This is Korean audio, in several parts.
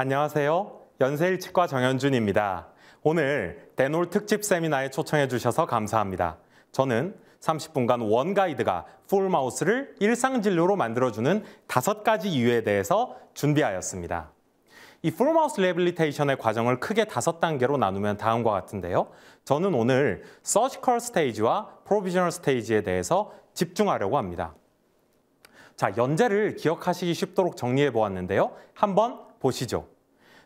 안녕하세요. 연세일 치과 정현준입니다. 오늘 데놀 특집 세미나에 초청해 주셔서 감사합니다. 저는 30분간 원 가이드가 풀마우스를 일상 진료로 만들어주는 다섯 가지 이유에 대해서 준비하였습니다. 이 풀마우스 레빌리테이션의 과정을 크게 다섯 단계로 나누면 다음과 같은데요. 저는 오늘 서지컬 스테이지와 프로비저널 스테이지에 대해서 집중하려고 합니다. 자, 연재를 기억하시기 쉽도록 정리해 보았는데요. 한번 보시죠.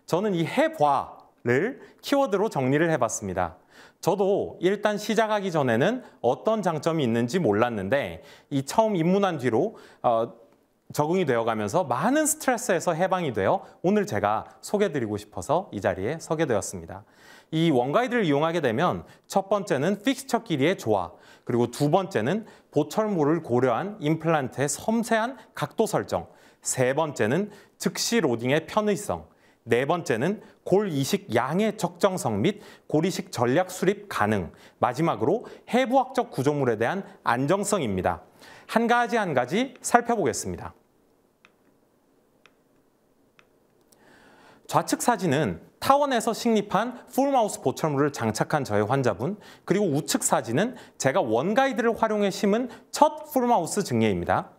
저는 이 해봐를 키워드로 정리를 해봤습니다. 저도 일단 시작하기 전에는 어떤 장점이 있는지 몰랐는데 이 처음 입문한 뒤로 어, 적응이 되어가면서 많은 스트레스에서 해방이 되어 오늘 제가 소개드리고 싶어서 이 자리에 서게 되었습니다. 이 원가이드를 이용하게 되면 첫 번째는 픽스처끼리의 조화, 그리고 두 번째는 보철물을 고려한 임플란트의 섬세한 각도 설정, 세 번째는 즉시 로딩의 편의성, 네 번째는 골 이식 양의 적정성 및 골이식 전략 수립 가능, 마지막으로 해부학적 구조물에 대한 안정성입니다. 한 가지 한 가지 살펴보겠습니다. 좌측 사진은 타원에서 식립한 풀마우스 보철물을 장착한 저의 환자분, 그리고 우측 사진은 제가 원가이드를 활용해 심은 첫 풀마우스 증예입니다.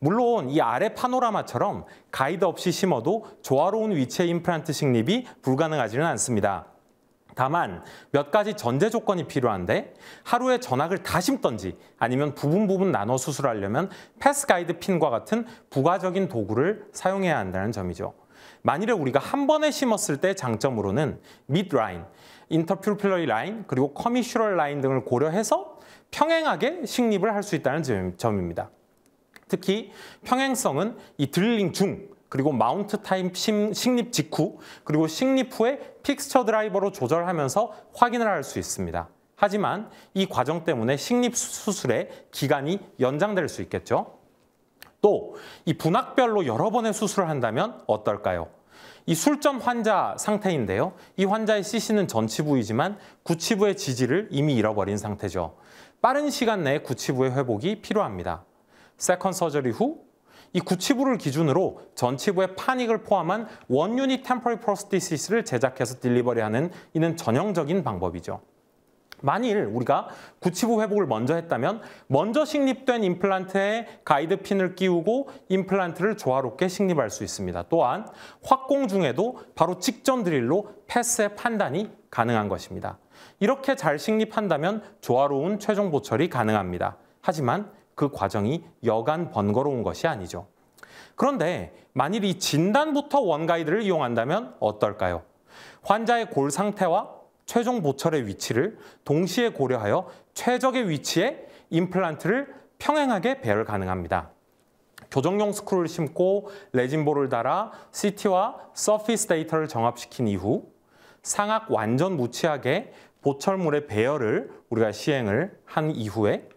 물론 이 아래 파노라마처럼 가이드 없이 심어도 조화로운 위치의 임플란트 식립이 불가능하지는 않습니다. 다만 몇 가지 전제 조건이 필요한데 하루에 전학을 다 심던지 아니면 부분 부분 나눠 수술하려면 패스 가이드 핀과 같은 부가적인 도구를 사용해야 한다는 점이죠. 만일에 우리가 한 번에 심었을 때 장점으로는 밑 라인, 인터플플러리 라인, 그리고 커미슈럴 라인 등을 고려해서 평행하게 식립을 할 수 있다는 점입니다. 특히 평행성은 이 드릴링 중 그리고 마운트 타임 식립 직후 그리고 식립 후에 픽스처 드라이버로 조절하면서 확인을 할 수 있습니다. 하지만 이 과정 때문에 식립 수술의 기간이 연장될 수 있겠죠. 또 이 분학별로 여러 번의 수술을 한다면 어떨까요? 이술점 환자 상태인데요. 이 환자의 CC는 전치부이지만 구치부의 지지를 이미 잃어버린 상태죠. 빠른 시간 내에 구치부의 회복이 필요합니다. 세컨 서저리 후이 구치부를 기준으로 전치부의 파닉을 포함한 원유닛 템포리 프로스티시스를 제작해서 딜리버리하는 이는 전형적인 방법이죠. 만일 우리가 구치부 회복을 먼저 했다면 먼저 식립된 임플란트에 가이드 핀을 끼우고 임플란트를 조화롭게 식립할 수 있습니다. 또한 확공 중에도 바로 직전 드릴로 패스의 판단이 가능한 것입니다. 이렇게 잘 식립한다면 조화로운 최종 보철이 가능합니다. 하지만 그 과정이 여간 번거로운 것이 아니죠. 그런데 만일 이 진단부터 원가이드를 이용한다면 어떨까요? 환자의 골 상태와 최종 보철의 위치를 동시에 고려하여 최적의 위치에 임플란트를 평행하게 배열 가능합니다. 교정용 스크루를 심고 레진볼을 달아 CT와 서피스 데이터를 정합시킨 이후 상악 완전 무취하게 보철물의 배열을 우리가 시행을 한 이후에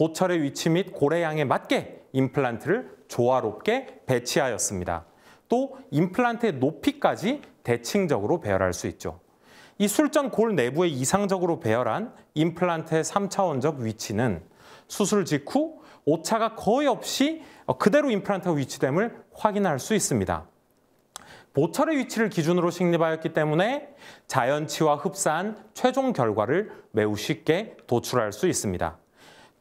보철의 위치 및 고래양에 맞게 임플란트를 조화롭게 배치하였습니다. 또 임플란트의 높이까지 대칭적으로 배열할 수 있죠. 이 술전 골 내부에 이상적으로 배열한 임플란트의 3차원적 위치는 수술 직후 오차가 거의 없이 그대로 임플란트가 위치됨을 확인할 수 있습니다. 보철의 위치를 기준으로 식립하였기 때문에 자연치와 흡사한 최종 결과를 매우 쉽게 도출할 수 있습니다.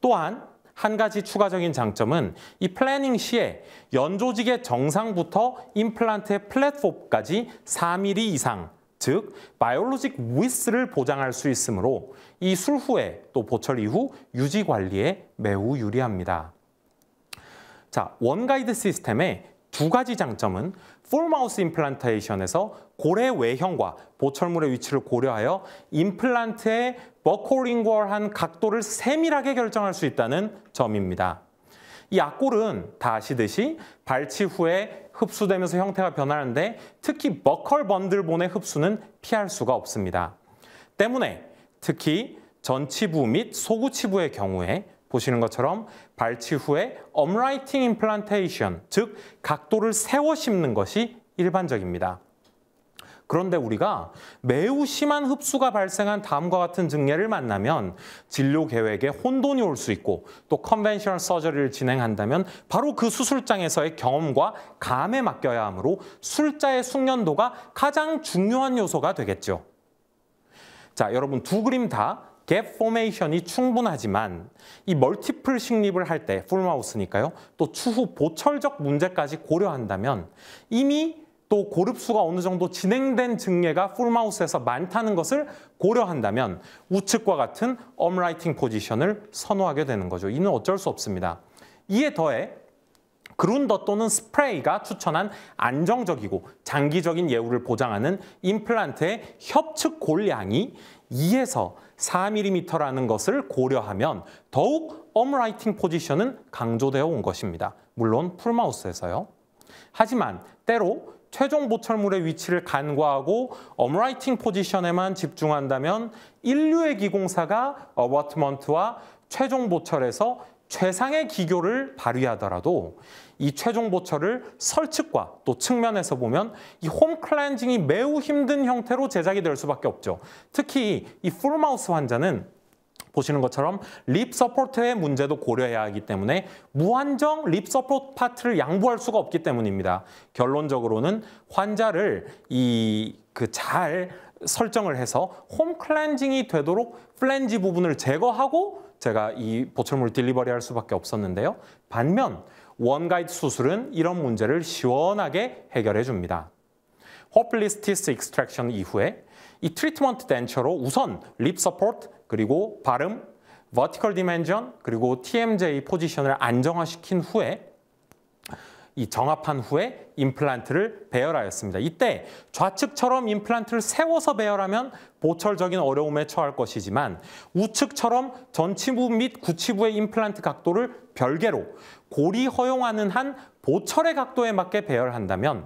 또한 한 가지 추가적인 장점은 이 플래닝 시에 연조직의 정상부터 임플란트의 플랫폼까지 4mm 이상 즉 바이올로직 위스를 보장할 수 있으므로 이 술 후에 또 보철 이후 유지 관리에 매우 유리합니다. 자, 원가이드 시스템의 두 가지 장점은 폴마우스 임플란테이션에서 고래 외형과 보철물의 위치를 고려하여 임플란트의 버코링구한 각도를 세밀하게 결정할 수 있다는 점입니다. 이 악골은 다 아시듯이 발치 후에 흡수되면서 형태가 변하는데 특히 머컬 번들본의 흡수는 피할 수가 없습니다. 때문에 특히 전치부 및 소구치부의 경우에 보시는 것처럼 발치 후에 업라이팅 임플란테이션, 즉 각도를 세워 심는 것이 일반적입니다. 그런데 우리가 매우 심한 흡수가 발생한 다음과 같은 증례를 만나면 진료 계획에 혼돈이 올 수 있고 또 컨벤셔널 서저리를 진행한다면 바로 그 수술장에서의 경험과 감에 맡겨야 하므로 술자의 숙련도가 가장 중요한 요소가 되겠죠. 자, 여러분 두 그림 다 갭 포메이션이 충분하지만 이 멀티플 식립을 할 때 풀마우스니까요. 또 추후 보철적 문제까지 고려한다면 이미 또 고릅수가 어느 정도 진행된 증례가 풀마우스에서 많다는 것을 고려한다면 우측과 같은 업라이팅 포지션을 선호하게 되는 거죠. 이는 어쩔 수 없습니다. 이에 더해 그룬더 또는 스프레이가 추천한 안정적이고 장기적인 예우를 보장하는 임플란트의 협측 골량이 2에서 4mm라는 것을 고려하면 더욱 업라이팅 포지션은 강조되어 온 것입니다. 물론 풀마우스에서요. 하지만 때로 최종 보철물의 위치를 간과하고 업라이팅 포지션에만 집중한다면 인류의 기공사가 어버트먼트와 최종 보철에서 최상의 기교를 발휘하더라도 이 최종 보철을 설측과 또 측면에서 보면 이 홈 클렌징이 매우 힘든 형태로 제작이 될 수밖에 없죠. 특히 이 풀마우스 환자는 보시는 것처럼 립 서포트의 문제도 고려해야 하기 때문에 무한정 립 서포트 파트를 양보할 수가 없기 때문입니다. 결론적으로는 환자를 이 그 잘 설정을 해서 홈 클렌징이 되도록 플렌지 부분을 제거하고 제가 이 보철물 딜리버리 할 수밖에 없었는데요. 반면 원가이드 수술은 이런 문제를 시원하게 해결해 줍니다. 호플리스티스 익스트랙션 이후에 이 트리트먼트 덴처로 우선 립 서포트, 그리고 발음, vertical dimension, 그리고 TMJ 포지션을 안정화시킨 후에 이 정합한 후에 임플란트를 배열하였습니다. 이때 좌측처럼 임플란트를 세워서 배열하면 보철적인 어려움에 처할 것이지만 우측처럼 전치부 및 구치부의 임플란트 각도를 별개로 고리 허용하는 한 보철의 각도에 맞게 배열한다면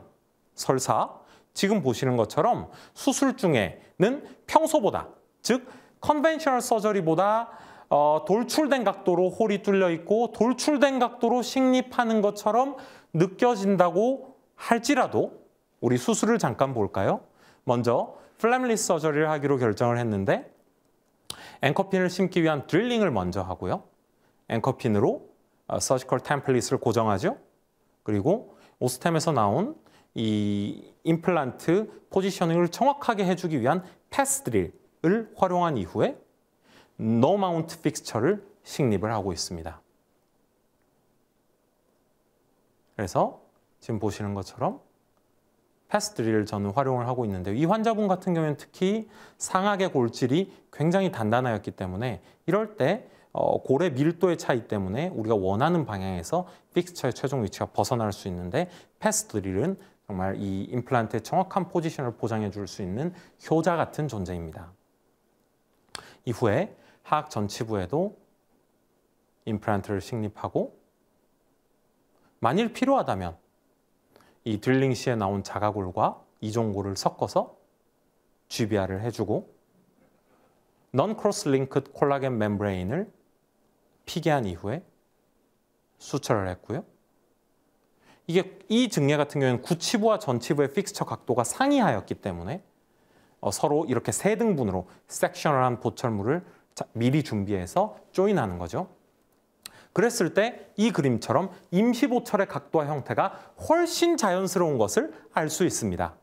설사 지금 보시는 것처럼 수술 중에는 평소보다 즉 컨벤셔널 서저리보다 어, 돌출된 각도로 홀이 뚫려 있고 돌출된 각도로 식립하는 것처럼 느껴진다고 할지라도 우리 수술을 잠깐 볼까요? 먼저 플렘리스 서저리를 하기로 결정을 했는데 앵커핀을 심기 위한 드릴링을 먼저 하고요. 앵커핀으로 어, 서지컬 템플릿을 고정하죠. 그리고 오스템에서 나온 이 임플란트 포지셔닝을 정확하게 해주기 위한 패스 드릴 을 활용한 이후에 no mount fixture를 식립을 하고 있습니다. 그래서 지금 보시는 것처럼 패스트리를 저는 활용을 하고 있는데이 환자분 같은 경우는 에 특히 상악의 골질이 굉장히 단단하였기 때문에 이럴 때 어, 골의 밀도의 차이 때문에 우리가 원하는 방향에서 픽스처의 최종 위치가 벗어날 수 있는데 패스트릴은 정말 이 임플란트의 정확한 포지션을 보장해 줄 수 있는 효자 같은 존재입니다. 이후에 하악 전치부에도 임플란트를 식립하고 만일 필요하다면 이드링 시에 나온 자가골과 이종골을 섞어서 GBR을 해주고 넌 크로스 링크 콜라겐 멤브레인을 피개한 이후에 수처를 했고요. 이게 이 증례 같은 경우에는 구치부와 전치부의 픽스처 각도가 상이하였기 때문에 어, 서로 이렇게 세 등분으로 섹션을한 보철물을 미리 준비해서 조인하는 거죠. 그랬을 때 이 그림처럼 임시보철의 각도와 형태가 훨씬 자연스러운 것을 알 수 있습니다.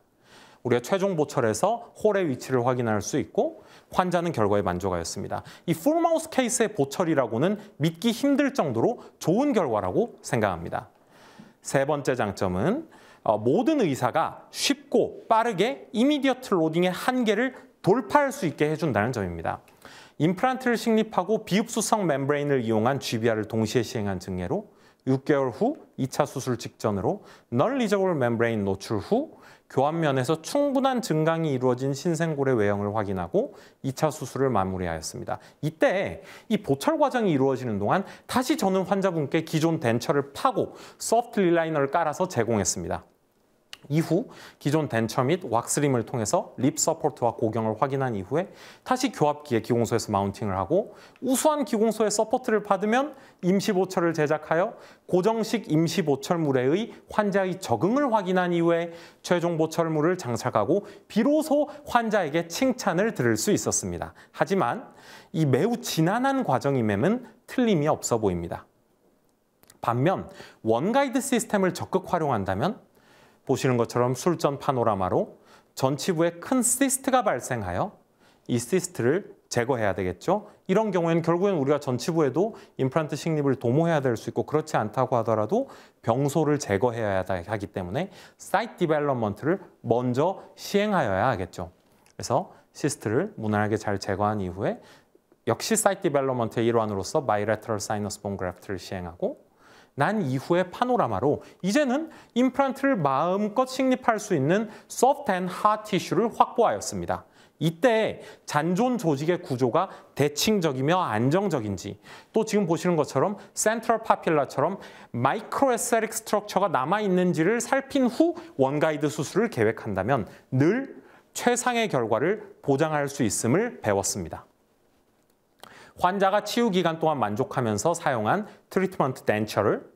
우리가 최종 보철에서 홀의 위치를 확인할 수 있고 환자는 결과에 만족하였습니다. 이 풀마우스 케이스의 보철이라고는 믿기 힘들 정도로 좋은 결과라고 생각합니다. 세 번째 장점은 어, 모든 의사가 쉽고 빠르게 이미디어트 로딩의 한계를 돌파할 수 있게 해준다는 점입니다. 임플란트를 식립하고 비흡수성 멤브레인을 이용한 GBR을 동시에 시행한 증례로 6개월 후 2차 수술 직전으로 널리저블 멤브레인 노출 후 교환면에서 충분한 증강이 이루어진 신생골의 외형을 확인하고 2차 수술을 마무리하였습니다. 이때 이 보철 과정이 이루어지는 동안 다시 저는 환자분께 기존 덴처를 파고 소프트 리라이너를 깔아서 제공했습니다. 이후 기존 덴처 및 왁스림을 통해서 립 서포트와 고경을 확인한 이후에 다시 교합기에 기공소에서 마운팅을 하고 우수한 기공소의 서포트를 받으면 임시보철을 제작하여 고정식 임시보철물에의 환자의 적응을 확인한 이후에 최종 보철물을 장착하고 비로소 환자에게 칭찬을 들을 수 있었습니다. 하지만 이 매우 지난한 과정임에는 틀림이 없어 보입니다. 반면 원가이드 시스템을 적극 활용한다면 보시는 것처럼 술전 파노라마로 전치부에 큰 시스트가 발생하여 이 시스트를 제거해야 되겠죠. 이런 경우에는 결국엔 우리가 전치부에도 임플란트 식립을 도모해야 될 수 있고 그렇지 않다고 하더라도 병소를 제거해야 하기 때문에 사이트 디벨롭먼트를 먼저 시행하여야 하겠죠. 그래서 시스트를 무난하게 잘 제거한 이후에 역시 사이트 디벨롭먼트의 일환으로서 바이레터럴 사이너스 본 그래프트를 시행하고 난 이후의 파노라마로 이제는 임플란트를 마음껏 식립할 수 있는 소프트 앤하 티슈를 확보하였습니다. 이때 잔존 조직의 구조가 대칭적이며 안정적인지 또 지금 보시는 것처럼 센트럴 파필라처럼 마이크로에세릭 스트럭처가 남아있는지를 살핀 후 원가이드 수술을 계획한다면 늘 최상의 결과를 보장할 수 있음을 배웠습니다. 환자가 치유 기간 동안 만족하면서 사용한 트리트먼트 덴처를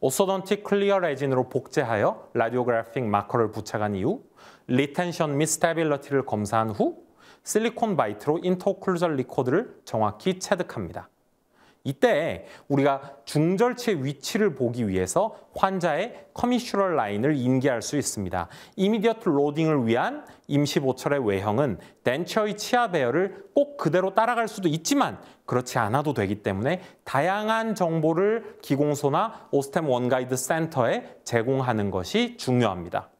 오소던틱 클리어 레진으로 복제하여 라디오그래픽 마커를 부착한 이후 리텐션 및 스테빌러티를 검사한 후 실리콘 바이트로 인터오클루절 리코드를 정확히 체득합니다. 이때 우리가 중절체 위치를 보기 위해서 환자의 커미슈럴 라인을 인계할 수 있습니다. 이미디어트 로딩을 위한 임시보철의 외형은 덴처의 치아 배열을 꼭 그대로 따라갈 수도 있지만 그렇지 않아도 되기 때문에 다양한 정보를 기공소나 오스템 원가이드 센터에 제공하는 것이 중요합니다.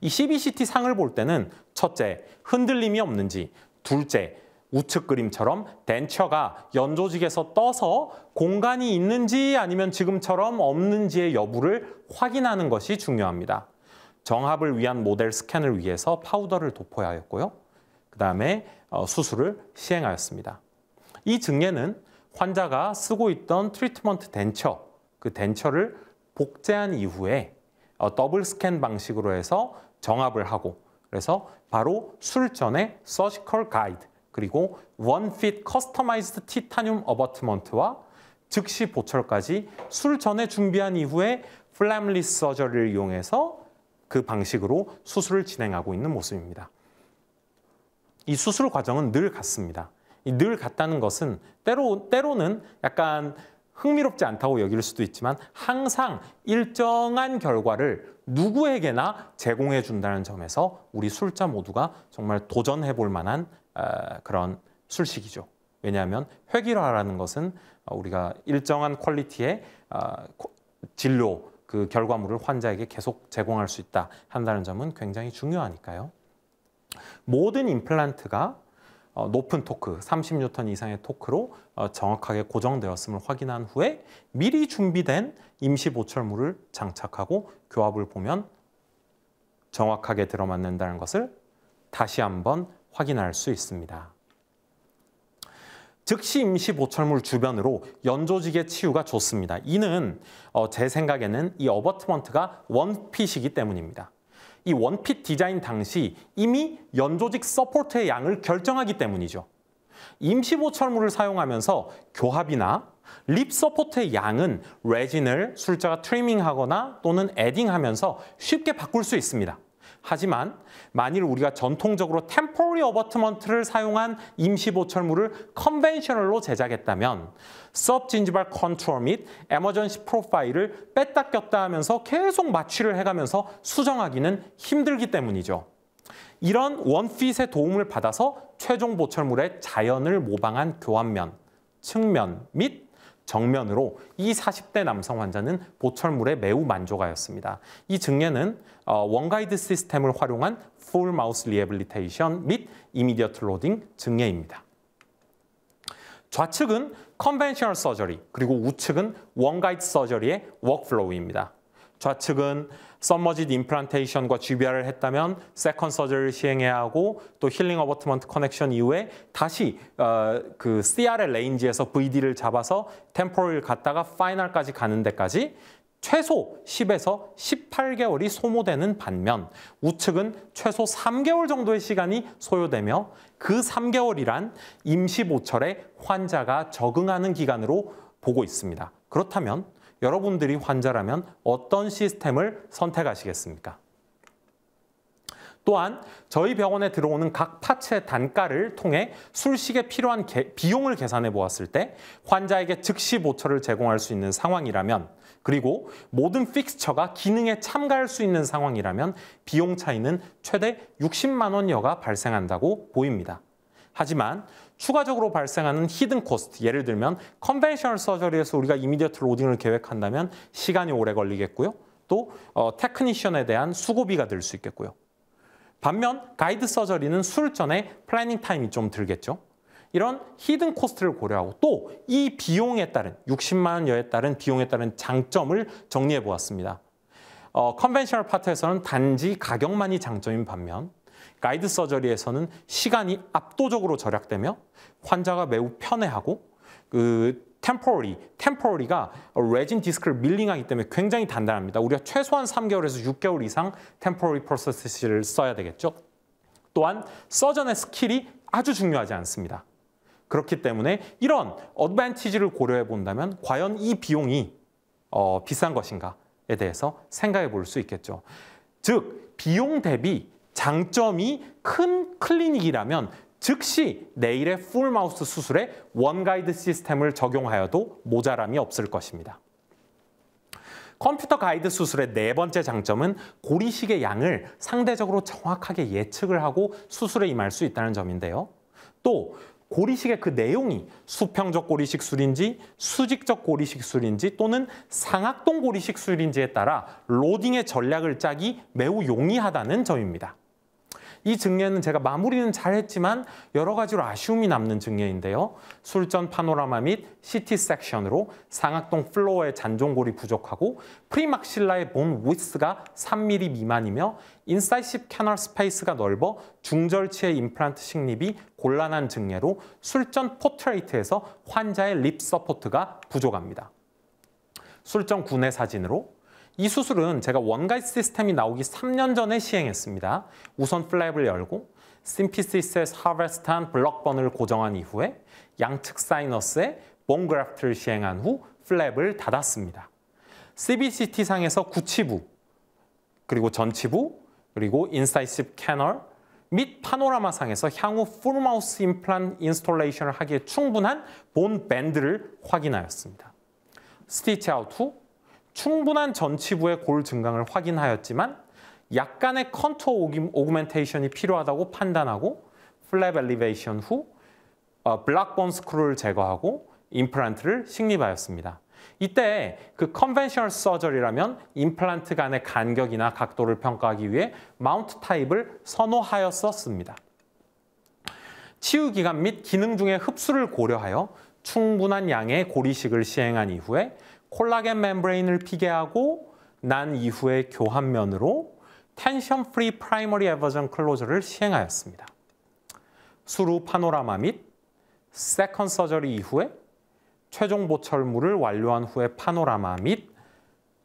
이 CBCT 상을 볼 때는 첫째, 흔들림이 없는지, 둘째, 우측 그림처럼 덴처가 연조직에서 떠서 공간이 있는지 아니면 지금처럼 없는지의 여부를 확인하는 것이 중요합니다. 정합을 위한 모델 스캔을 위해서 파우더를 도포하였고요. 그 다음에 어, 수술을 시행하였습니다. 이 증례는 환자가 쓰고 있던 트리트먼트 덴처, 그 덴처를 복제한 이후에 어, 더블 스캔 방식으로 해서 정합을 하고 그래서 바로 술전의 서지컬 가이드, 그리고 원핏 커스터마이즈드 티타늄 어버트먼트와 즉시 보철까지 술 전에 준비한 이후에 플램리스 서저를 이용해서 그 방식으로 수술을 진행하고 있는 모습입니다. 이 수술 과정은 늘 같습니다. 늘 같다는 것은 때로, 때로는 약간 흥미롭지 않다고 여길 수도 있지만 항상 일정한 결과를 누구에게나 제공해 준다는 점에서 우리 술자 모두가 정말 도전해 볼 만한 그런 술식이죠. 왜냐하면 획일화라는 것은 어, 우리가 일정한 퀄리티의 어, 진료 그 결과물을 환자에게 계속 제공할 수 있다 한다는 점은 굉장히 중요하니까요. 모든 임플란트가 어, 높은 토크, 30뉴턴 이상의 토크로 정확하게 고정되었음을 확인한 후에 미리 준비된 임시 보철물을 장착하고 교합을 보면 정확하게 들어맞는다는 것을 다시 한번 확인할 수 있습니다. 즉시 임시 보철물 주변으로 연조직의 치유가 좋습니다. 이는 어, 제 생각에는 이 어버트먼트가 원핏이기 때문입니다. 이 원핏 디자인 당시 이미 연조직 서포트의 양을 결정하기 때문이죠. 임시 보철물을 사용하면서 교합이나 립 서포트의 양은 레진을 술자가 트리밍하거나 또는 에딩하면서 쉽게 바꿀 수 있습니다. 하지만 만일 우리가 전통적으로 템포리 어버트먼트를 사용한 임시 보철물을 컨벤셔널로 제작했다면 서브 진지발 컨트롤 및 에머전시 프로파일을 뺐다 꼈다 하면서 계속 마취를 해가면서 수정하기는 힘들기 때문이죠. 이런 원핏의 도움을 받아서 최종 보철물의 자연을 모방한 교환면, 측면 및 정면으로 이 40대 남성 환자는 보철물에 매우 만족하였습니다. 이 증례는 어, 원가이드 시스템을 활용한 풀 마우스 리해빌리테이션 및 이미디어트 로딩 증례입니다. 좌측은 컨벤셔널 서저리 그리고 우측은 원가이드 서저리의 워크플로우입니다. 좌측은 썸머짓 임플란테이션과 GBR을 했다면 세컨 서저를 시행해야 하고 또 힐링 어버트먼트 커넥션 이후에 다시 어, 그 CRL 레인지에서 VD를 잡아서 템포를 갔다가 파이널까지 가는 데까지 최소 10에서 18개월이 소모되는 반면 우측은 최소 3개월 정도의 시간이 소요되며 그 3개월이란 임시 보철에 환자가 적응하는 기간으로 보고 있습니다. 그렇다면 여러분들이 환자라면 어떤 시스템을 선택하시겠습니까? 또한 저희 병원에 들어오는 각 파츠의 단가를 통해 술식에 필요한 개, 비용을 계산해 보았을 때 환자에게 즉시 보처를 제공할 수 있는 상황이라면 그리고 모든 픽스처가 기능에 참가할 수 있는 상황이라면 비용 차이는 최대 60만 원여가 발생한다고 보입니다. 하지만 추가적으로 발생하는 히든 코스트, 예를 들면 컨벤셔널 서저리에서 우리가 이미디어트 로딩을 계획한다면 시간이 오래 걸리겠고요. 또 어, 테크니션에 대한 수고비가 들 수 있겠고요. 반면 가이드 서저리는 술전에 플래닝 타임이 좀 들겠죠. 이런 히든 코스트를 고려하고 또 이 비용에 따른 60만 원 여에 따른 비용에 따른 장점을 정리해 보았습니다. 어, 컨벤셔널 파트에서는 단지 가격만이 장점인 반면 가이드 서저리에서는 시간이 압도적으로 절약되며 환자가 매우 편해하고 그템포리템포리가 레진 디스크를 밀링하기 때문에 굉장히 단단합니다. 우리가 최소한 3개월에서 6개월 이상 템포리 프로세스를 써야 되겠죠. 또한 서전의 스킬이 아주 중요하지 않습니다. 그렇기 때문에 이런 어드밴티지를 고려해 본다면 과연 이 비용이 어, 비싼 것인가에 대해서 생각해 볼 수 있겠죠. 즉, 비용 대비 장점이 큰 클리닉이라면 즉시 내일의 풀마우스 수술에 원가이드 시스템을 적용하여도 모자람이 없을 것입니다. 컴퓨터 가이드 수술의 네 번째 장점은 고리식의 양을 상대적으로 정확하게 예측을 하고 수술에 임할 수 있다는 점인데요. 또 고리식의 그 내용이 수평적 고리식술인지 수직적 고리식술인지 또는 상악동 고리식술인지에 따라 로딩의 전략을 짜기 매우 용이하다는 점입니다. 이 증례는 제가 마무리는 잘했지만 여러 가지로 아쉬움이 남는 증례인데요. 술전 파노라마 및 시티 섹션으로 상악동 플로어의 잔존골이 부족하고 프리막실라의 본 위스가 3mm 미만이며 인사이십 캐널 스페이스가 넓어 중절치의 임플란트 식립이 곤란한 증례로 술전 포트레이트에서 환자의 립 서포트가 부족합니다. 술전 구내 사진으로 이 수술은 제가 원가이드 시스템이 나오기 3년 전에 시행했습니다. 우선 플랩을 열고 심피시스의 하베스트한 블럭번을 고정한 이후에 양측 사이너스에 본그래프트를 시행한 후 플랩을 닫았습니다. CBCT상에서 구치부, 그리고 전치부, 그리고 인사이십 캐널 및 파노라마상에서 향후 풀마우스 임플란 인스톨레이션을 하기에 충분한 본 밴드를 확인하였습니다. 스티치 아웃 후 충분한 전치부의 골 증강을 확인하였지만 약간의 컨투어 오그멘테이션이 필요하다고 판단하고 플랩 엘리베이션 후 어, 블락본 스크롤을 제거하고 임플란트를 식립하였습니다. 이때 그 컨벤셔널 서저리라면 임플란트 간의 간격이나 각도를 평가하기 위해 마운트 타입을 선호하였었습니다. 치유 기간 및 기능 중에 흡수를 고려하여 충분한 양의 고리식을 시행한 이후에 콜라겐 멤브레인을 피개하고 난이후에 교환면으로 텐션 프리 프라이머리 에버전 클로저를 시행하였습니다. 수루 파노라마 및 세컨 서저리 이후에 최종 보철물을 완료한 후의 파노라마 및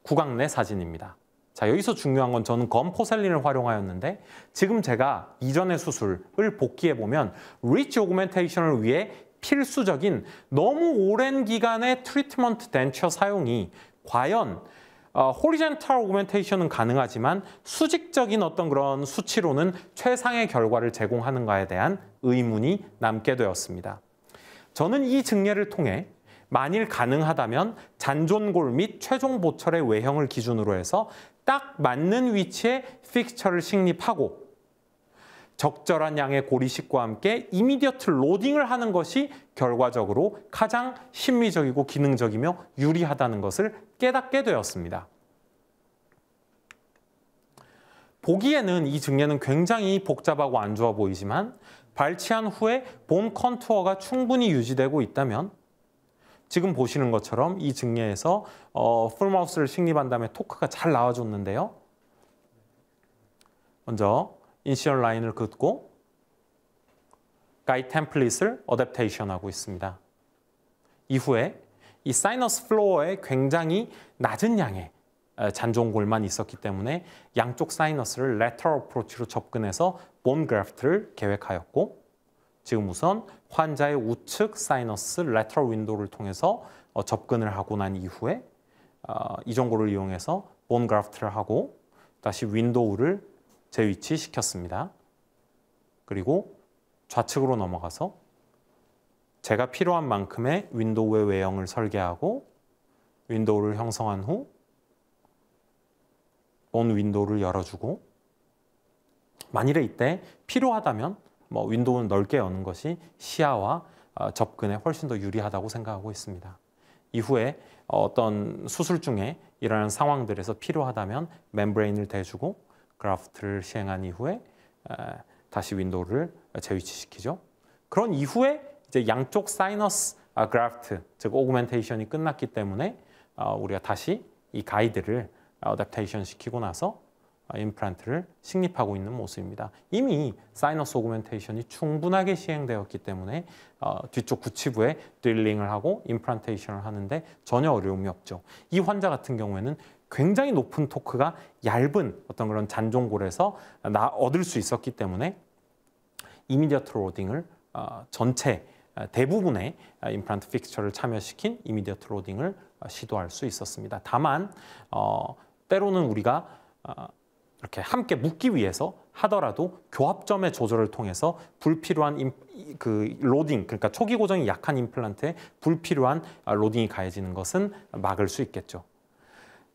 구강 내 사진입니다. 자 여기서 중요한 건 저는 건포셀린을 활용하였는데 지금 제가 이전의 수술을 복귀해보면 리치 오그멘테이션을 위해 필수적인 너무 오랜 기간의 트리트먼트 덴처 사용이 과연 어, 호리젠탈 오그멘테이션은 가능하지만 수직적인 어떤 그런 수치로는 최상의 결과를 제공하는가에 대한 의문이 남게 되었습니다. 저는 이 증례를 통해 만일 가능하다면 잔존골 및 최종 보철의 외형을 기준으로 해서 딱 맞는 위치에 픽처를 식립하고 적절한 양의 고리식과 함께 이미디어트 로딩을 하는 것이 결과적으로 가장 심미적이고 기능적이며 유리하다는 것을 깨닫게 되었습니다. 보기에는 이 증례는 굉장히 복잡하고 안 좋아 보이지만 발치한 후에 본 컨투어가 충분히 유지되고 있다면 지금 보시는 것처럼 이 증례에서 어, 풀마우스를 식립한 다음에 토크가 잘 나와줬는데요. 먼저 인시셜 라인을 긋고 가이 템플릿을 어댑테이션하고 있습니다. 이후에 이 사이너스 플로어에 굉장히 낮은 양의 잔존골만 있었기 때문에 양쪽 사이너스를 레터 어프로치로 접근해서 본 그래프트를 계획하였고 지금 우선 환자의 우측 사이너스 레터 윈도를 통해서 어, 접근을 하고 난 이후에 어, 이전골을 이용해서 본 그래프트를 하고 다시 윈도우를 재위치시켰습니다. 그리고 좌측으로 넘어가서 제가 필요한 만큼의 윈도우의 외형을 설계하고 윈도우를 형성한 후 온 윈도우를 열어주고 만일에 이때 필요하다면 뭐 윈도우는 넓게 여는 것이 시야와 어, 접근에 훨씬 더 유리하다고 생각하고 있습니다. 이후에 어, 어떤 수술 중에 이러한 상황들에서 필요하다면 멤브레인을 대주고 그라프트를시행한 이후에 다시 윈도우를 재위치시키죠. 그런 이후에 이제 양쪽 사이너스 아, 그래프트, 즉 오그멘테이션이 끝났기 때문에 어, 우리가 다시 이 가이드를 어댑테이션 시키고 나서 임플란트를 어, 식립하고 있는 모습입니다. 이미 사이너스 오그멘테이션이 충분하게 시행되었기 때문에 어, 뒤쪽 구치부에 드릴링을 하고 임플란테이션을 하는데 전혀 어려움이 없죠. 이 환자 같은 경우에는 굉장히 높은 토크가 얇은 어떤 그런 잔종골에서 나 얻을 수 있었기 때문에 이미디어트 로딩을 어, 전체 어, 대부분의 어, 임플란트 픽처를 참여시킨 이미디어트 로딩을 시도할 수 있었습니다. 다만 어, 때로는 우리가 어, 이렇게 함께 묶기 위해서 하더라도 교합점의 조절을 통해서 불필요한 임, 그 로딩, 그러니까 초기 고정이 약한 임플란트에 불필요한 로딩이 가해지는 것은 막을 수 있겠죠.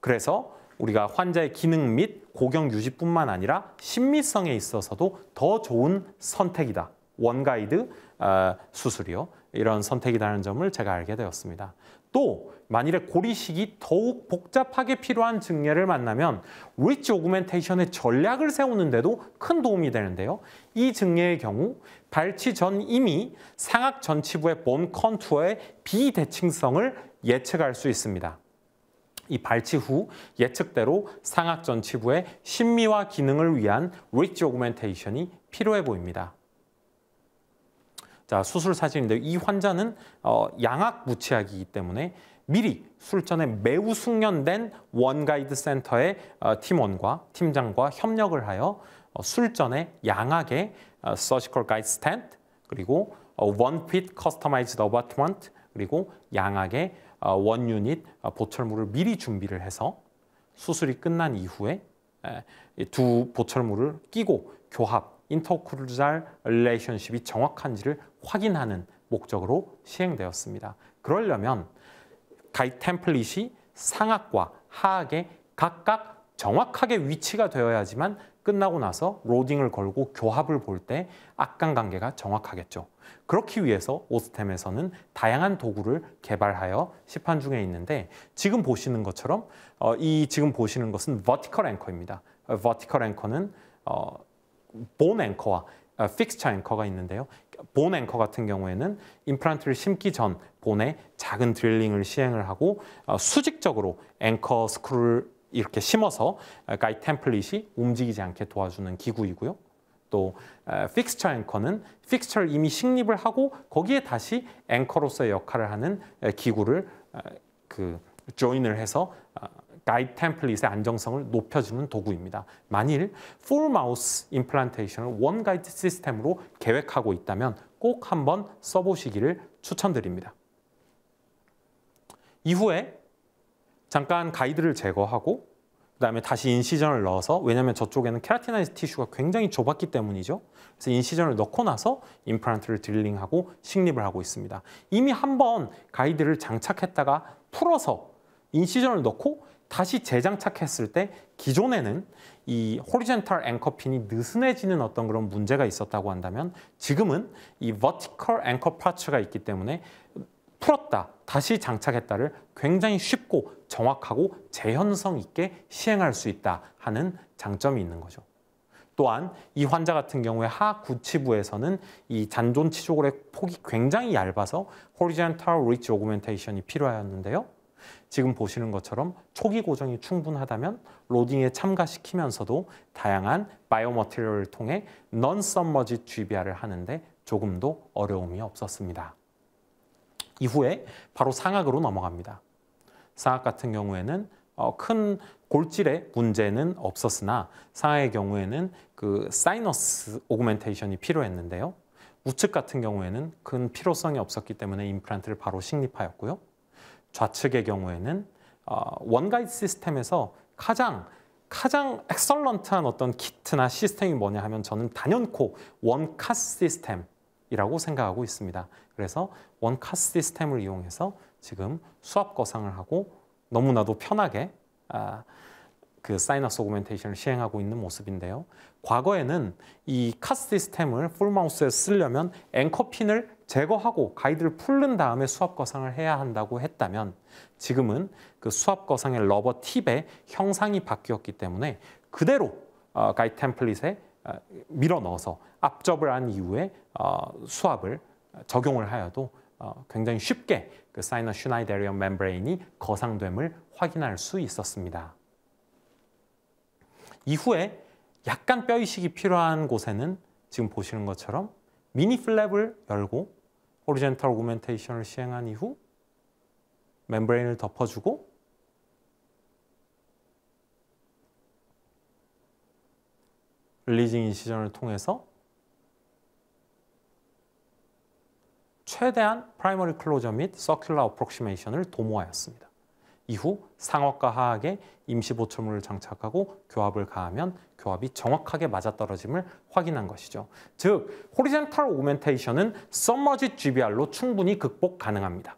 그래서 우리가 환자의 기능 및 고경 유지뿐만 아니라 심미성에 있어서도 더 좋은 선택이다. 원가이드 어, 수술이요. 이런 선택이라는 점을 제가 알게 되었습니다. 또 만일에 고리식이 더욱 복잡하게 필요한 증례를 만나면 리치 오그멘테이션의 전략을 세우는데도 큰 도움이 되는데요. 이 증례의 경우 발치 전 이미 상악 전치부의 본 컨투어의 비대칭성을 예측할 수 있습니다. 이 발치 후 예측대로 상악전 치부의 심미와 기능을 위한 리치 오그멘테이션이 필요해 보입니다. 자 수술 사진인데 이 환자는 어, 양악 무치약이기 때문에 미리 술전에 매우 숙련된 원가이드 센터의 어, 팀원과 팀장과 협력을 하여 어, 술전에 양악의 서지컬 가이드 스탠트 그리고 원핏 커스터마이즈 어바트먼트 그리고 양악의 원유닛 어, 어, 보철물을 미리 준비를 해서 수술이 끝난 이후에 두 보철물을 끼고 교합, 인터크루잘 릴레이션십이 정확한지를 확인하는 목적으로 시행되었습니다. 그러려면 가입 템플릿이 상악과 하악에 각각 정확하게 위치가 되어야지만 끝나고 나서 로딩을 걸고 교합을 볼 때 악강 관계가 정확하겠죠. 그렇기 위해서 오스템에서는 다양한 도구를 개발하여 시판 중에 있는데 지금 보시는 것처럼 어, 이 지금 보시는 것은 버티컬 앵커입니다. 버티컬 앵커는 어, 본 앵커와 어, 픽스처 앵커가 어, 있는데요. 본 앵커 같은 경우에는 임플란트를 심기 전 본에 작은 드릴링을 시행을 하고 어, 수직적으로 앵커 스크루를 이렇게 심어서 어, 가이 템플릿이 움직이지 않게 도와주는 기구이고요. 또 픽스처 앵커는 픽스처를 이미 식립을 하고 거기에 다시 앵커로서의 역할을 하는 기구를 그 조인을 해서 가이드 어, 템플릿의 안정성을 높여주는 도구입니다. 만일 풀 마우스 임플란테이션을 원 가이드 시스템으로 계획하고 있다면 꼭 한번 써보시기를 추천드립니다. 이후에 잠깐 가이드를 제거하고 그다음에 다시 인시전을 넣어서 왜냐하면 저쪽에는 케라티나이즈 티슈가 굉장히 좁았기 때문이죠. 그래서 인시전을 넣고 나서 임플란트를 드릴링하고 식립을 하고 있습니다. 이미 한 번 가이드를 장착했다가 풀어서 인시전을 넣고 다시 재장착했을 때 기존에는 이 호리젠탈 앵커핀이 느슨해지는 어떤 그런 문제가 있었다고 한다면 지금은 이 버티컬 앵커 파츠가 있기 때문에 풀었다, 다시 장착했다를 굉장히 쉽고 정확하고 재현성 있게 시행할 수 있다 하는 장점이 있는 거죠. 또한 이 환자 같은 경우에 하구치부에서는 이 잔존 치조골의 폭이 굉장히 얇아서 horizontal ridge augmentation이 필요하였는데요. 지금 보시는 것처럼 초기 고정이 충분하다면 로딩에 참가시키면서도 다양한 바이오머티리얼을 통해 넌썸머지 GBR을 하는데 조금도 어려움이 없었습니다. 이후에 바로 상악으로 넘어갑니다. 사학 같은 경우에는 어, 큰 골질의 문제는 없었으나 상 사의 경우에는 그 사이너스 오그멘테이션이 필요했는데요. 우측 같은 경우에는 큰 필요성이 없었기 때문에 임플란트를 바로 식립하였고요. 좌측의 경우에는 어, 원가이드 시스템에서 가장 가장 엑설런트한 어떤 키트나 시스템이 뭐냐 하면 저는 단연코 원카스 시스템이라고 생각하고 있습니다. 그래서 원카스 시스템을 이용해서 지금 수압거상을 하고 너무나도 편하게 아, 그사인업스 오그멘테이션을 시행하고 있는 모습인데요. 과거에는 이 카스 시스템을 풀마우스에 쓰려면 앵커핀을 제거하고 가이드를 풀른 다음에 수압 거상을 해야 한다고 했다면 지금은 그 수압 거상의 러버 팁의 형상이 바뀌었기 때문에 그대로 어, 가이드 템플릿에 어, 밀어 넣어서 앞접을 한 이후에 어, 수압을 적용을 하여도 어, 굉장히 쉽게 그 사이너 슈나이데리언 멤브레인이 거상됨을 확인할 수 있었습니다. 이후에 약간 뼈 이식이 필요한 곳에는 지금 보시는 것처럼 미니 플랩을 열고 호리젠탈 오멘테이션을 시행한 이후 멤브레인을 덮어주고 릴리징 인시전을 통해서 최대한 프라이머리 클로저 및 서큘러 어프록시메이션을 도모하였습니다. 이후 상악과 하악에 임시 보철물을 장착하고 교합을 가하면 교합이 정확하게 맞아떨어짐을 확인한 것이죠. 즉, 호리젠탈 오멘테이션은 썸머지 GBR로 충분히 극복 가능합니다.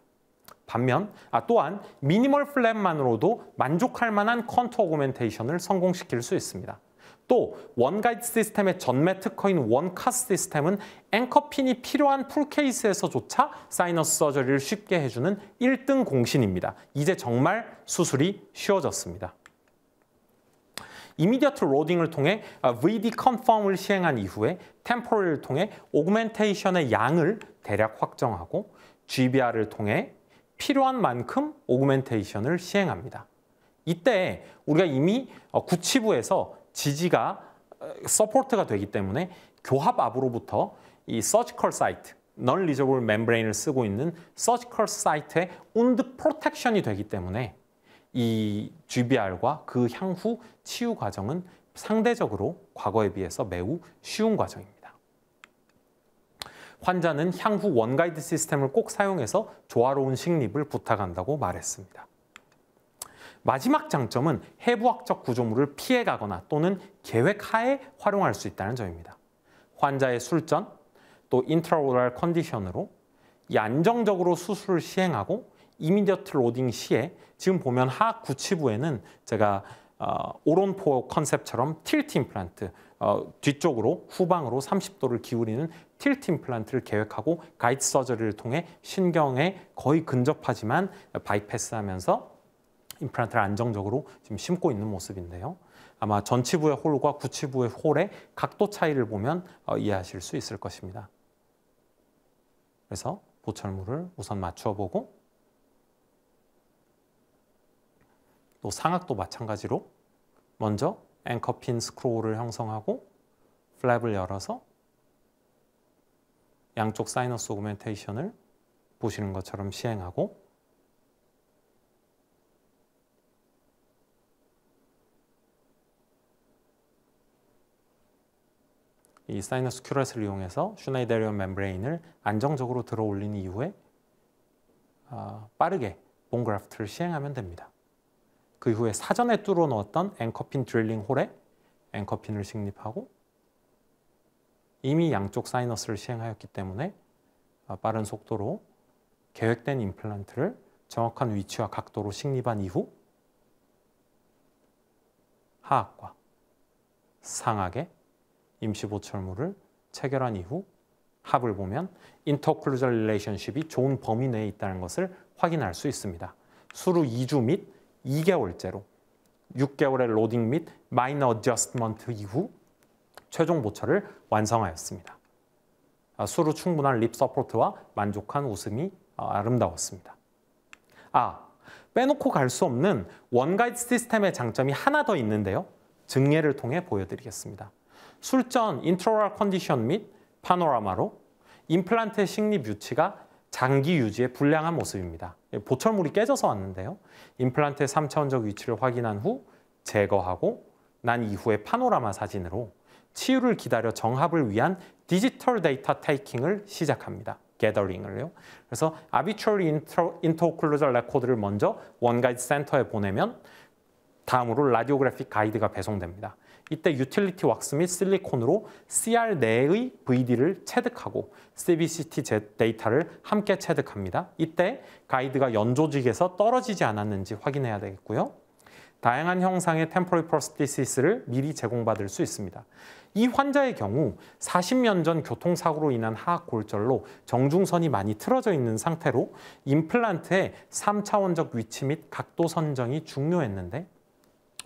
반면 아, 또한 미니멀 플랩만으로도 만족할 만한 컨투 오멘테이션을 성공시킬 수 있습니다. 또 원가이드 시스템의 전매 특허인 원카스 시스템은 앵커핀이 필요한 풀케이스에서조차 사이너스 서저리를 쉽게 해주는 1등 공신입니다. 이제 정말 수술이 쉬워졌습니다. 이미디어트 로딩을 통해 아, VD 컨펌을 시행한 이후에 템포를 통해 오그멘테이션의 양을 대략 확정하고 GBR을 통해 필요한 만큼 오그멘테이션을 시행합니다. 이때 우리가 이미 어, 구치부에서 지지가 어, 서포트가 되기 때문에 교합 압으로부터 이 서지컬 사이트, 넌리저블 멤브레인을 쓰고 있는 서지컬 사이트의 온드 프로텍션이 되기 때문에 이 GBR과 그 향후 치유 과정은 상대적으로 과거에 비해서 매우 쉬운 과정입니다. 환자는 향후 원가이드 시스템을 꼭 사용해서 조화로운 식립을 부탁한다고 말했습니다. 마지막 장점은 해부학적 구조물을 피해가거나 또는 계획하에 활용할 수 있다는 점입니다. 환자의 술전, 또 인트라오랄 컨디션으로 이 안정적으로 수술을 시행하고 이미디어트 로딩 시에 지금 보면 하 구치부에는 제가 어, 오론포 컨셉처럼 틸트 임플란트 어, 뒤쪽으로 후방으로 30도를 기울이는 틸트 임플란트를 계획하고 가이드 서저리를 통해 신경에 거의 근접하지만 바이패스하면서 임플란트를 안정적으로 지금 심고 있는 모습인데요. 아마 전치부의 홀과 구치부의 홀의 각도 차이를 보면 어, 이해하실 수 있을 것입니다. 그래서 보철물을 우선 맞추어 보고 또 상악도 마찬가지로 먼저 앵커핀 스크롤을 형성하고 플랩을 열어서 양쪽 사이너스 오멘테이션을 보시는 것처럼 시행하고 이 사이너스 큐러스를 이용해서 슈나이데리온 멤브레인을 안정적으로 들어 올린 이후에 아, 빠르게 본 그래프트를 시행하면 됩니다. 그 이후에 사전에 뚫어 놓았던 앵커핀 드릴링 홀에 앵커핀을 식립하고 이미 양쪽 사이너스를 시행하였기 때문에 아, 빠른 속도로 계획된 임플란트를 정확한 위치와 각도로 식립한 이후 하악과 상악의 임시 보철물을 체결한 이후 합을 보면 인터클루절 릴레이션십이 좋은 범위 내에 있다는 것을 확인할 수 있습니다. 수루 2주 및 2개월째로 6개월의 로딩 및 마이너 어저스먼트 이후 최종 보철을 완성하였습니다. 아, 수로 충분한 립 서포트와 만족한 웃음이 어, 아름다웠습니다. 아, 빼놓고 갈 수 없는 원가이드 시스템의 장점이 하나 더 있는데요. 증예를 통해 보여드리겠습니다. 술전 인트로럴 컨디션 및 파노라마로 임플란트의 식립 유치가 장기 유지에 불량한 모습입니다. 예, 보철물이 깨져서 왔는데요. 임플란트의 3차원적 위치를 확인한 후 제거하고 난이후에 파노라마 사진으로 치유를 기다려 정합을 위한 디지털 데이터 테이킹을 시작합니다. 게더링을요. 그래서 아비 b 얼 t r a r y i n 레코드를 먼저 원가이드 센터에 보내면 다음으로 라디오그래픽 가이드가 배송됩니다. 이때 유틸리티 왁스 및 실리콘으로 CR 내의 VD를 채득하고 CBCT 데이터를 함께 채득합니다. 이때 가이드가 연조직에서 떨어지지 않았는지 확인해야 되겠고요. 다양한 형상의 템포리 프로스티시스를 미리 제공받을 수 있습니다. 이 환자의 경우 40년 전 교통사고로 인한 하악 골절로 정중선이 많이 틀어져 있는 상태로 임플란트의 3차원적 위치 및 각도 선정이 중요했는데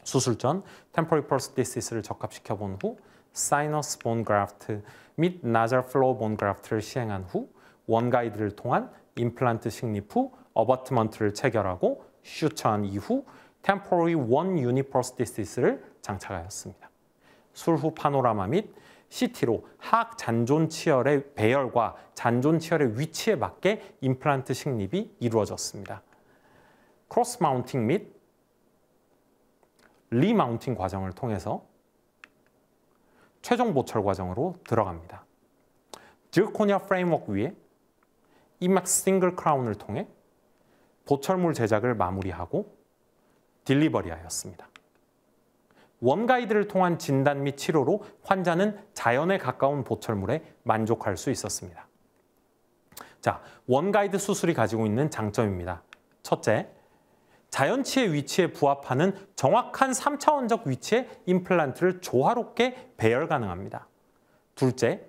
수술 전 템포리 퍼스 디시스를 적합시켜 본 후 사이너스 본 그라프트 및 나절 플로우 본 그라프트를 시행한 후 원가이드를 통한 임플란트 식립 후 어버트먼트를 체결하고 슈처한 이후 템포리 원 유니퍼스 디시스를 장착하였습니다. 술후 파노라마 및 CT로 하악 잔존 치열의 배열과 잔존 치열의 위치에 맞게 임플란트 식립이 이루어졌습니다. 크로스 마운팅 및 리마운팅 과정을 통해서 최종 보철 과정으로 들어갑니다. 듀코니아 프레임워크 위에 이맥 싱글 크라운을 통해 보철물 제작을 마무리하고 딜리버리하였습니다. 원가이드를 통한 진단 및 치료로 환자는 자연에 가까운 보철물에 만족할 수 있었습니다. 자, 원가이드 수술이 가지고 있는 장점입니다. 첫째, 자연치의 위치에 부합하는 정확한 3차원적 위치의 임플란트를 조화롭게 배열 가능합니다. 둘째,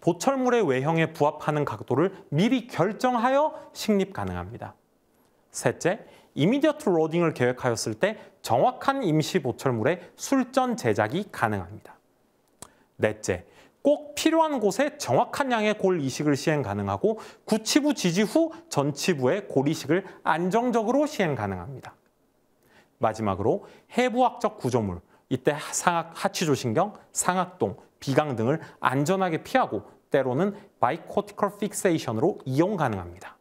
보철물의 외형에 부합하는 각도를 미리 결정하여 식립 가능합니다. 셋째, 이미디어트 로딩을 계획하였을 때 정확한 임시 보철물의 술전 제작이 가능합니다. 넷째, 꼭 필요한 곳에 정확한 양의 골 이식을 시행 가능하고 구치부 지지 후 전치부의 골 이식을 안정적으로 시행 가능합니다. 마지막으로 해부학적 구조물, 이때 상악, 하치조신경, 상악동, 비강 등을 안전하게 피하고 때로는 바이코티컬 픽세이션으로 이용 가능합니다.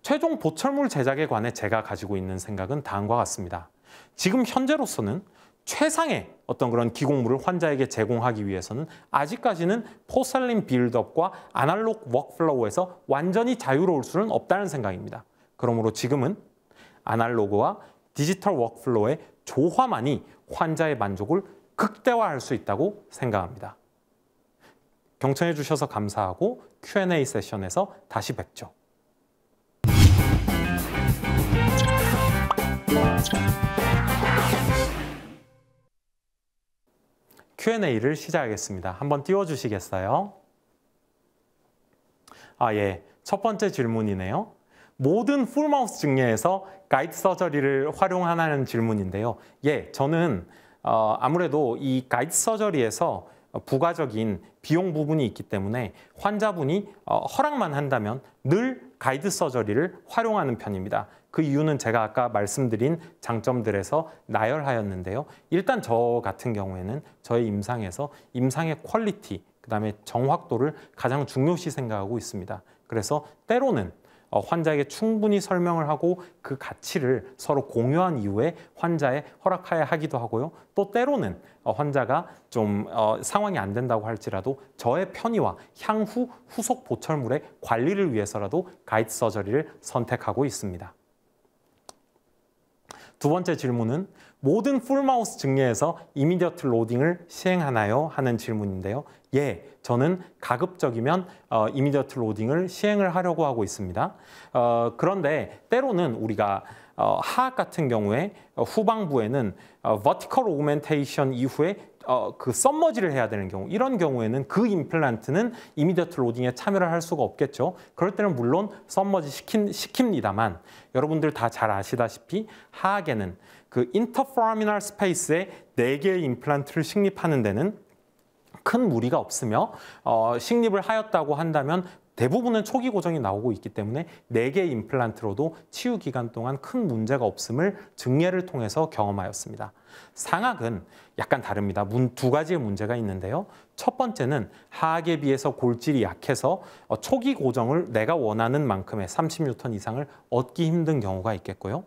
최종 보철물 제작에 관해 제가 가지고 있는 생각은 다음과 같습니다. 지금 현재로서는 최상의 어떤 그런 기공물을 환자에게 제공하기 위해서는 아직까지는 포살린 빌드업과 아날록 워크플로우에서 완전히 자유로울 수는 없다는 생각입니다. 그러므로 지금은 아날로그와 디지털 워크플로우의 조화만이 환자의 만족을 극대화할 수 있다고 생각합니다. 경청해 주셔서 감사하고 Q&A 세션에서 다시 뵙죠. Q&A를 시작하겠습니다. 한번 띄워주시겠어요? 아, 예. 첫 번째 질문이네요. 모든 풀마우스 증례에서 가이드 서저리를 활용하는 질문인데요. 예, 저는 어, 아무래도 이 가이드 서저리에서 부가적인 비용 부분이 있기 때문에 환자분이 어, 허락만 한다면 늘 가이드 서저리를 활용하는 편입니다. 그 이유는 제가 아까 말씀드린 장점들에서 나열하였는데요. 일단 저 같은 경우에는 저의 임상에서 임상의 퀄리티, 그다음에 정확도를 가장 중요시 생각하고 있습니다. 그래서 때로는 어, 환자에게 충분히 설명을 하고 그 가치를 서로 공유한 이후에 환자의 허락하에 하기도 하고요. 또 때로는 어, 환자가 좀 어, 상황이 안 된다고 할지라도 저의 편의와 향후 후속 보철물의 관리를 위해서라도 가이드 서저리를 선택하고 있습니다. 두 번째 질문은 모든 풀마우스 증례에서 이미디어트 로딩을 시행하나요? 하는 질문인데요. 예, 저는 가급적이면 어, 이미디어트 로딩을 시행을 하려고 하고 있습니다. 어, 그런데 때로는 우리가 어, 하악 같은 경우에 어, 후방부에는 어, vertical a 이후에 어, 그 썸머지를 해야 되는 경우 이런 경우에는 그 임플란트는 이미디어트 로딩에 참여를 할 수가 없겠죠. 그럴 때는 물론 썸머지 시킨, 시킵니다만 여러분들 다 잘 아시다시피 하악에는 그 인터포라미널 스페이스에 네개의 임플란트를 식립하는 데는 큰 무리가 없으며 어, 식립을 하였다고 한다면 대부분은 초기 고정이 나오고 있기 때문에 네개의 임플란트로도 치유 기간 동안 큰 문제가 없음을 증례를 통해서 경험하였습니다. 상악은 약간 다릅니다. 두 가지의 문제가 있는데요. 첫 번째는 하악에 비해서 골질이 약해서 어, 초기 고정을 내가 원하는 만큼의 30N 이상을 얻기 힘든 경우가 있겠고요.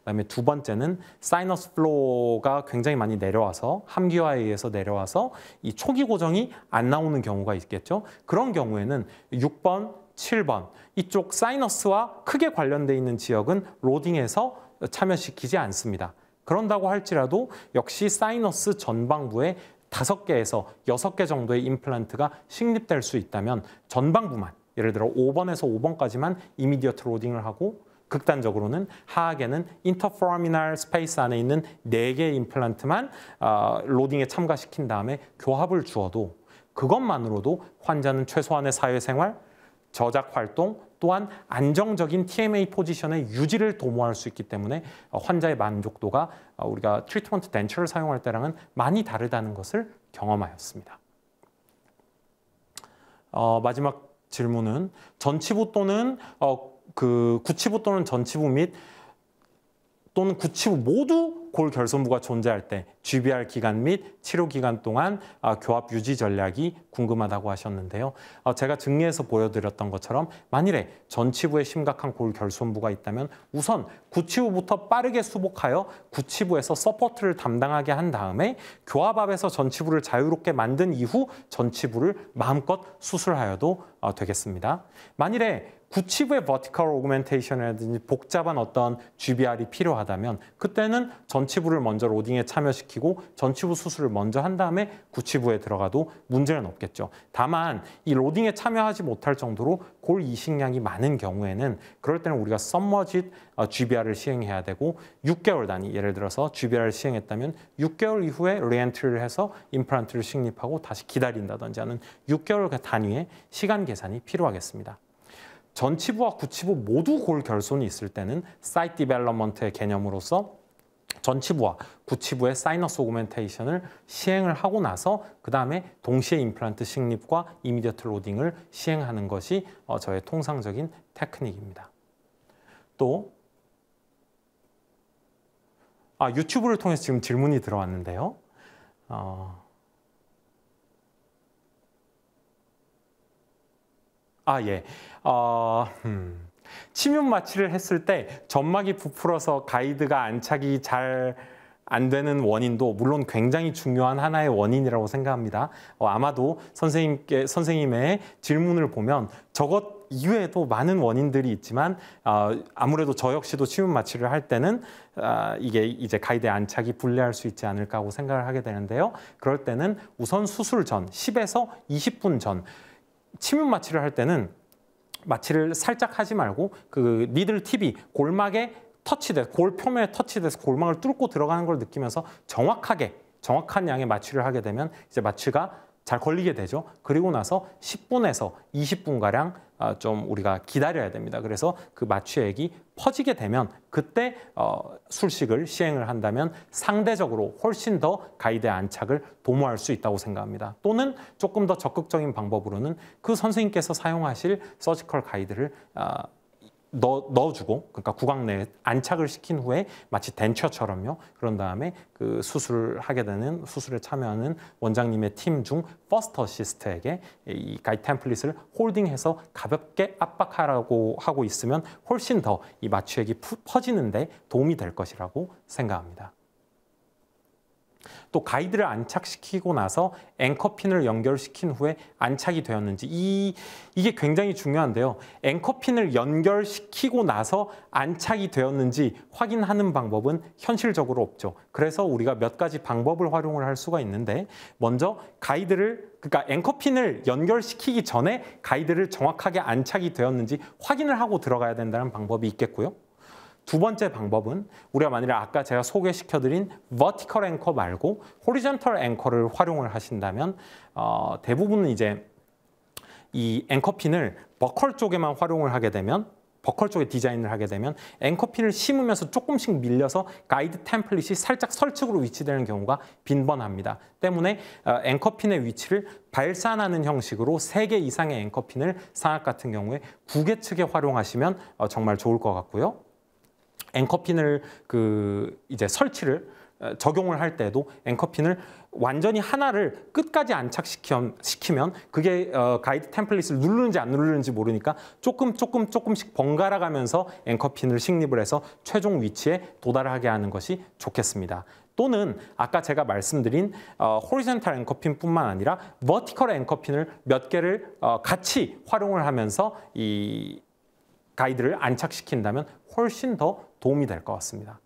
그다음에 두 번째는 사이너스 플로어가 굉장히 많이 내려와서 함기화에 의해서 내려와서 이 초기 고정이 안 나오는 경우가 있겠죠. 그런 경우에는 6번, 7번 이쪽 사이너스와 크게 관련돼 있는 지역은 로딩해서 참여시키지 않습니다. 그런다고 할지라도 역시 사이너스 전방부에 다섯 개에서 여섯 개 정도의 임플란트가 식립될 수 있다면 전방부만 예를 들어 5번에서 5번까지만 이미디어트 로딩을 하고 극단적으로는 하악에는 인터포라미날 스페이스 안에 있는 네개의 임플란트만 로딩에 아, 참가시킨 다음에 교합을 주어도 그것만으로도 환자는 최소한의 사회생활, 저작 활동, 또한 안정적인 TMA 포지션의 유지를 도모할 수 있기 때문에 어, 환자의 만족도가 어, 우리가 트리트먼트 덴처를 사용할 때랑은 많이 다르다는 것을 경험하였습니다. 어, 마지막 질문은 전치부 또는 어, 그 구치부 또는 전치부 및 또는 구치부 모두 골 결손부가 존재할 때 GBR 기간 및 치료 기간 동안 아, 교합 유지 전략이 궁금하다고 하셨는데요. 어, 제가 증리에서 보여드렸던 것처럼 만일에 전치부에 심각한 골 결손부가 있다면 우선 구치부부터 빠르게 수복하여 구치부에서 서포트를 담당하게 한 다음에 교합 앞에서 전치부를 자유롭게 만든 이후 전치부를 마음껏 수술하여도 어, 되겠습니다. 만일에 구치부의 버티컬 오그멘테이션이라든지 복잡한 어떤 GBR이 필요하다면 그때는 전치부를 먼저 로딩에 참여시키 시키고 전치부 수술을 먼저 한 다음에 구치부에 들어가도 문제는 없겠죠. 다만 이 로딩에 참여하지 못할 정도로 골 이식량이 많은 경우에는 그럴 때는 우리가 썸머짓 어, GBR을 시행해야 되고 6개월 단위 예를 들어서 GBR을 시행했다면 6개월 이후에 리엔트를 리 해서 임플란트를 식립하고 다시 기다린다든지 하는 6개월 그 단위의 시간 계산이 필요하겠습니다. 전치부와 구치부 모두 골 결손이 있을 때는 사이트 디벨로먼트의 개념으로서 전치부와 구치부의 사이너스 오그멘테이션을 시행을 하고 나서 그 다음에 동시에 임플란트 식립과 이미디어트 로딩을 시행하는 것이 어, 저의 통상적인 테크닉입니다. 또 아, 유튜브를 통해서 지금 질문이 들어왔는데요. 어... 아, 예. 어, 음. 치면 마취를 했을 때 점막이 부풀어서 가이드가 안착이 잘 안 되는 원인도 물론 굉장히 중요한 하나의 원인이라고 생각합니다. 어, 아마도 선생님께, 선생님의 질문을 보면 저것 이외에도 많은 원인들이 있지만 어, 아무래도 저 역시도 치움 마취를 할 때는 어, 이게 이제 가이드 안착이 불리할 수 있지 않을까 하고 생각을 하게 되는데요. 그럴 때는 우선 수술 전 10에서 20분 전 치면 마취를 할 때는 마취를 살짝 하지 말고 그 니들 팁이 골막에 터치돼골 표면에 터치돼서 골막을 뚫고 들어가는 걸 느끼면서 정확하게 정확한 양의 마취를 하게 되면 이제 마취가 잘 걸리게 되죠. 그리고 나서 10분에서 20분가량 아, 좀 우리가 기다려야 됩니다. 그래서 그 마취액이 퍼지게 되면 그때 어, 술식을 시행을 한다면 상대적으로 훨씬 더 가이드의 안착을 도모할 수 있다고 생각합니다. 또는 조금 더 적극적인 방법으로는 그 선생님께서 사용하실 서지컬 가이드를 어, 넣, 넣어주고 그러니까 구강 내에 안착을 시킨 후에 마치 덴처처럼요 그런 다음에 그 수술을 하게 되는 수술에 참여하는 원장님의 팀 중 퍼스트 시스트에게이 가이 템플릿을 홀딩해서 가볍게 압박하라고 하고 있으면 훨씬 더 이 마취액이 퍼지는데 도움이 될 것이라고 생각합니다. 또 가이드를 안착시키고 나서 앵커핀을 연결시킨 후에 안착이 되었는지 이, 이게 굉장히 중요한데요. 앵커핀을 연결시키고 나서 안착이 되었는지 확인하는 방법은 현실적으로 없죠. 그래서 우리가 몇 가지 방법을 활용을 할 수가 있는데 먼저 가이드를 그러니까 앵커핀을 연결시키기 전에 가이드를 정확하게 안착이 되었는지 확인을 하고 들어가야 된다는 방법이 있겠고요. 두 번째 방법은 우리가 만일에 아까 제가 소개시켜드린 vertical anchor 말고 horizontal anchor를 활용을 하신다면 어, 대부분은 이제 이 앵커핀을 버컬 쪽에만 활용을 하게 되면 버컬 쪽에 디자인을 하게 되면 앵커핀을 심으면서 조금씩 밀려서 가이드 템플릿이 살짝 설측으로 위치되는 경우가 빈번합니다. 때문에 앵커핀의 어, 위치를 발산하는 형식으로 3개 이상의 앵커핀을 상악 같은 경우에 9개 측에 활용하시면 어, 정말 좋을 것 같고요. 앵커핀을 그 이제 설치를 어, 적용을 할 때에도 앵커핀을 완전히 하나를 끝까지 안착시키면 그게 어, 가이드 템플릿을 누르는지 안 누르는지 모르니까 조금 조금 조금씩 번갈아 가면서 앵커핀을 식립을 해서 최종 위치에 도달하게 하는 것이 좋겠습니다. 또는 아까 제가 말씀드린 어, 호리젠탈 앵커핀뿐만 아니라 버티컬 앵커핀을 몇 개를 어, 같이 활용을 하면서 이 가이드를 안착시킨다면 훨씬 더 도움이 될 것 같습니다.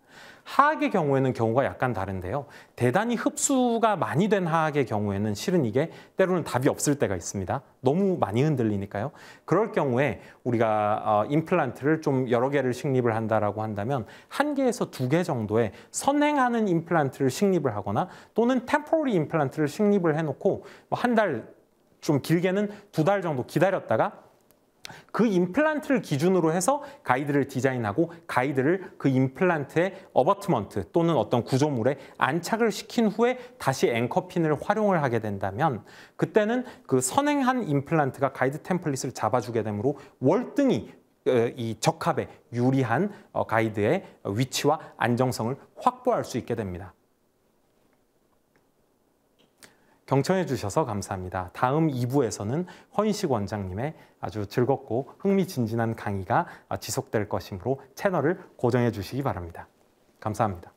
하악의 경우에는 경우가 약간 다른데요. 대단히 흡수가 많이 된 하악의 경우에는 실은 이게 때로는 답이 없을 때가 있습니다. 너무 많이 흔들리니까요. 그럴 경우에 우리가 어, 임플란트를 좀 여러 개를 식립을 한다라고 한다면 한 개에서 두 개 정도의 선행하는 임플란트를 식립을 하거나 또는 템포리 임플란트를 식립을 해놓고 뭐 한달 좀 길게는 두 달 정도 기다렸다가 그 임플란트를 기준으로 해서 가이드를 디자인하고 가이드를 그 임플란트의 어버트먼트 또는 어떤 구조물에 안착을 시킨 후에 다시 앵커핀을 활용을 하게 된다면 그때는 그 선행한 임플란트가 가이드 템플릿을 잡아주게 되므로 월등히 어, 이 적합에 유리한 어, 가이드의 위치와 안정성을 확보할 수 있게 됩니다. 경청해 주셔서 감사합니다. 다음 2부에서는 허인식 원장님의 아주 즐겁고 흥미진진한 강의가 지속될 것이므로 채널을 고정해 주시기 바랍니다. 감사합니다.